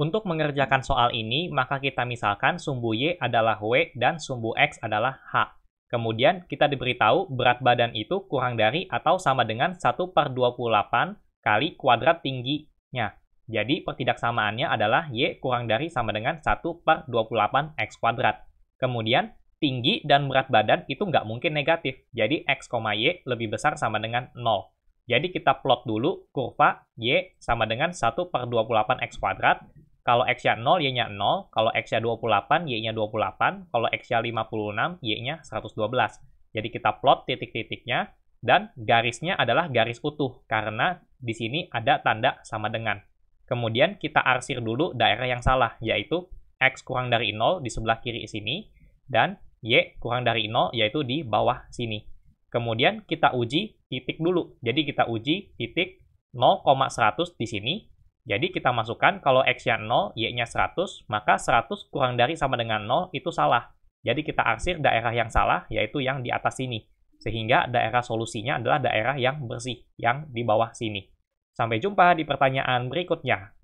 Untuk mengerjakan soal ini, maka kita misalkan sumbu Y adalah W dan sumbu X adalah H. Kemudian kita diberitahu berat badan itu kurang dari atau sama dengan 1 per 28 kali kuadrat tingginya. Jadi pertidaksamaannya adalah Y kurang dari sama dengan 1 per 28 X kuadrat. Kemudian tinggi dan berat badan itu nggak mungkin negatif. Jadi X, Y lebih besar sama dengan 0. Jadi kita plot dulu kurva Y sama dengan 1 per 28X kuadrat kalau X-nya 0, Y-nya 0. Kalau X-nya 28, Y-nya 28. Kalau X-nya 56, Y-nya 112. Jadi kita plot titik-titiknya dan garisnya adalah garis utuh karena di sini ada tanda sama dengan. Kemudian kita arsir dulu daerah yang salah yaitu X kurang dari 0 di sebelah kiri sini dan Y kurang dari 0 yaitu di bawah sini. Kemudian kita uji titik dulu. Jadi kita uji titik 0,100 di sini jadi kita masukkan kalau X-nya 0, Y-nya 100, maka 100 kurang dari sama dengan 0 itu salah. Jadi kita arsir daerah yang salah, yaitu yang di atas sini. Sehingga daerah solusinya adalah daerah yang bersih, yang di bawah sini. Sampai jumpa di pertanyaan berikutnya.